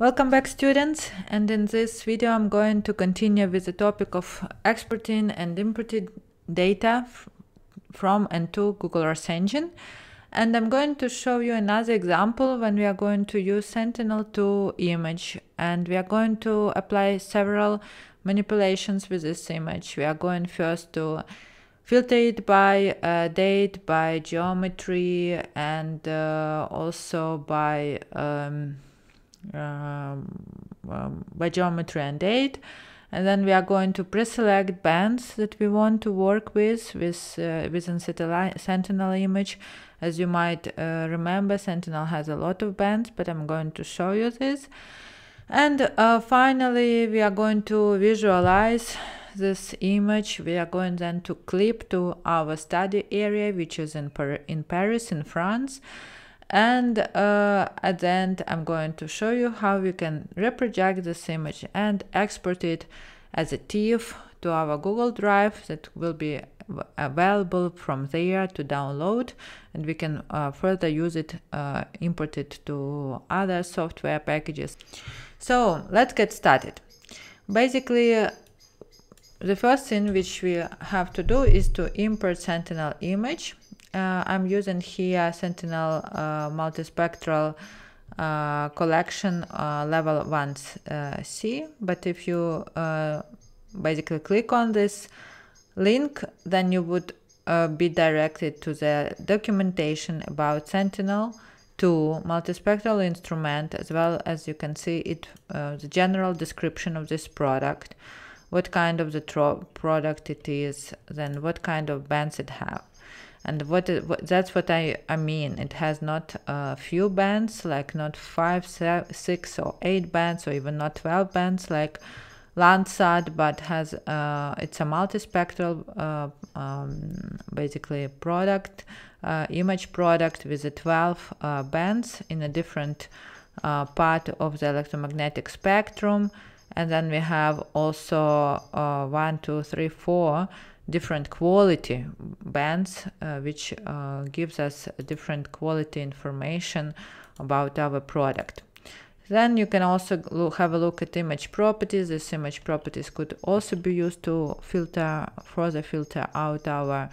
Welcome back students and in this video I'm going to continue with the topic of exporting and importing data from and to Google Earth Engine and I'm going to show you another example when we are going to use Sentinel 2 image and we are going to apply several manipulations with this image. We are going first to filter it by uh, date, by geometry and uh, also by um, um, um by geometry and date and then we are going to pre-select bands that we want to work with with uh, within sentinel image as you might uh, remember sentinel has a lot of bands but i'm going to show you this and uh, finally we are going to visualize this image we are going then to clip to our study area which is in, Par in paris in france and uh, at the end I'm going to show you how you can reproject this image and export it as a TIFF to our Google Drive that will be available from there to download and we can uh, further use it, uh, import it to other software packages. So let's get started. Basically, the first thing which we have to do is to import Sentinel image uh, I'm using here Sentinel uh, multispectral uh, collection uh, level 1C, but if you basically click on this link, then you would be directed to the documentation about Sentinel to multispectral instrument as well as you can see it uh, the general description of this product what kind of the product it is then what kind of bands it have and what that's what I, I mean it has not a few bands like not five six or eight bands or even not 12 bands like Landsat but has uh, it's a multispectral uh, um, basically product uh, image product with the 12 uh, bands in a different uh, part of the electromagnetic spectrum and then we have also uh, one two three four different quality bands uh, which uh, gives us different quality information about our product then you can also look, have a look at image properties this image properties could also be used to filter further filter out our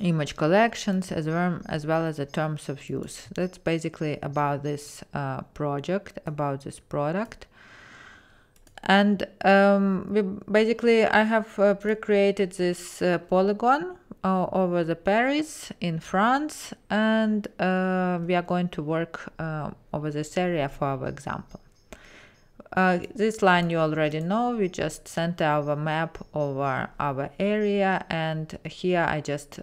image collections as well as well as the terms of use that's basically about this uh, project about this product and um, basically I have uh, pre-created this uh, polygon uh, over the Paris in France and uh, we are going to work uh, over this area for our example. Uh, this line you already know, we just sent our map over our area and here I just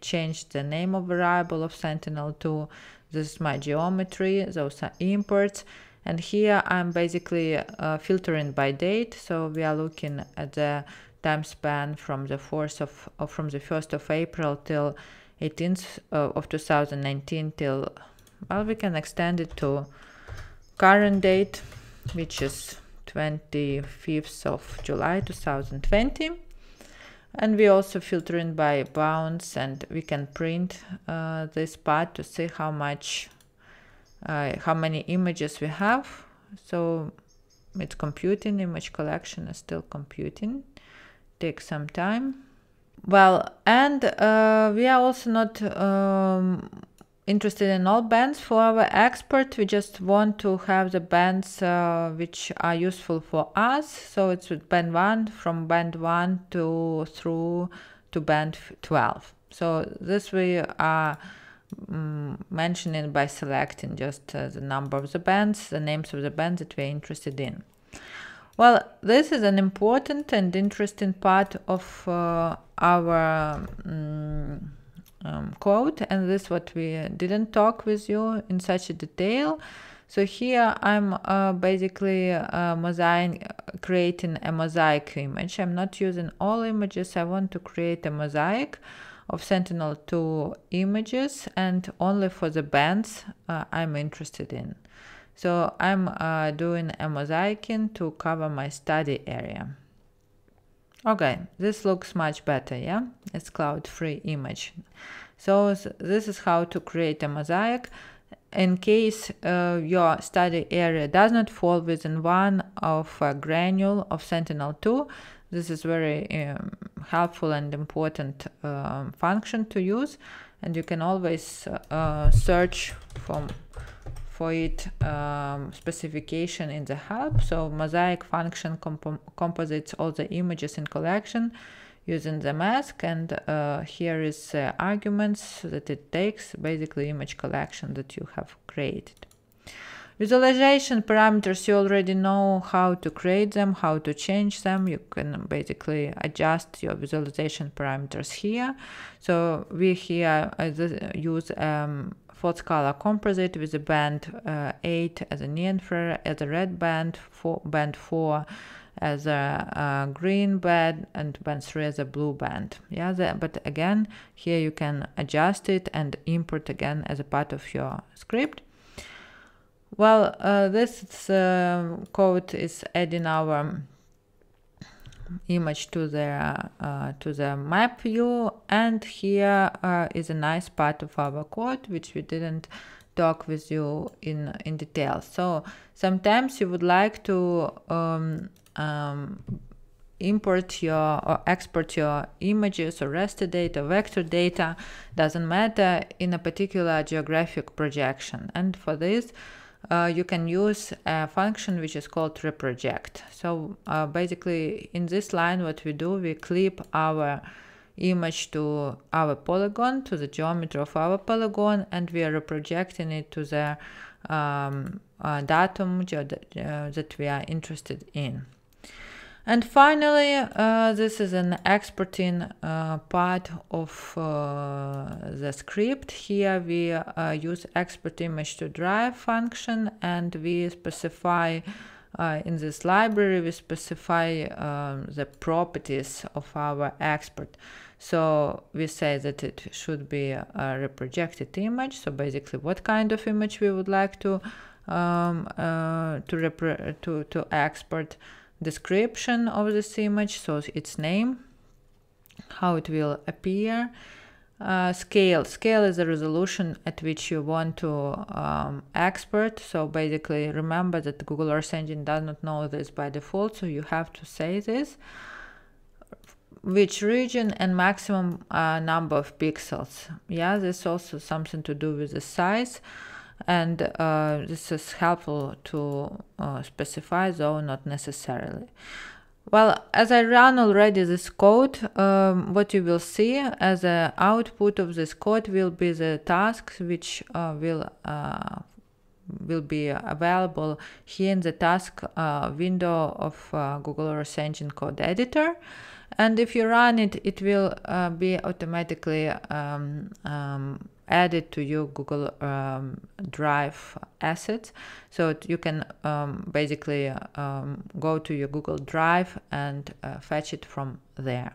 changed the name of variable of Sentinel to this is my geometry, those are imports and here I'm basically uh, filtering by date. So we are looking at the time span from the 4th of, or from the 1st of April till 18th uh, of 2019 till, well, we can extend it to current date, which is 25th of July 2020 and we also filtering by bounds and we can print uh, this part to see how much uh, how many images we have. So it's computing, image collection is still computing, takes some time. Well, and uh, we are also not um, interested in all bands for our export. We just want to have the bands uh, which are useful for us. So it's with band one from band one to through to band 12. So this we are Mm, mention it by selecting just uh, the number of the bands, the names of the bands that we're interested in. Well, this is an important and interesting part of uh, our mm, um, um, code, and this what we didn't talk with you in such a detail. So here I'm uh, basically uh, mosaic, creating a mosaic image. I'm not using all images. I want to create a mosaic of Sentinel-2 images and only for the bands uh, I'm interested in. So I'm uh, doing a mosaicing to cover my study area. Okay, this looks much better, yeah? It's cloud-free image. So this is how to create a mosaic in case uh, your study area does not fall within one of a uh, granule of Sentinel-2, this is very um, helpful and important um, function to use and you can always uh, search from for it um, specification in the help. So mosaic function comp composites all the images in collection using the mask and uh, here is uh, arguments that it takes basically image collection that you have created. Visualization parameters, you already know how to create them, how to change them. You can basically adjust your visualization parameters here. So we here uh, uh, use um, Ford Scala composite with a band uh, 8 as neon flare, as a red band, four, band 4 as a, a, uh, green band and band 3 as a blue band yeah the, but again here you can adjust it and import again as a part of your script well, uh, this uh, code is adding our image to the uh, to the map view and here uh, is a nice part of our code which we didn't talk with you in in detail so sometimes you would like to um, um, import your or export your images or raster data vector data doesn't matter in a particular geographic projection and for this uh, you can use a function which is called reproject. So uh, basically in this line what we do, we clip our image to our polygon, to the geometry of our polygon and we are reprojecting it to the um, uh, datum uh, that we are interested in. And finally, uh, this is an exporting uh, part of uh, the script. Here we uh, use export image to drive function and we specify uh, in this library, we specify um, the properties of our export. So we say that it should be a reprojected image. So basically what kind of image we would like to um, uh, to, to, to export description of this image, so its name, how it will appear, uh, scale. Scale is the resolution at which you want to um, export. So basically remember that Google Earth Engine does not know this by default, so you have to say this which region and maximum uh, number of pixels yeah this also something to do with the size and uh, this is helpful to uh, specify though not necessarily. Well, as I run already this code, um, what you will see as the output of this code will be the tasks which uh, will uh, will be available here in the task uh, window of uh, Google Earth Engine Code Editor and if you run it it will uh, be automatically um, um, added to your google um, drive assets so you can um, basically um, go to your google drive and uh, fetch it from there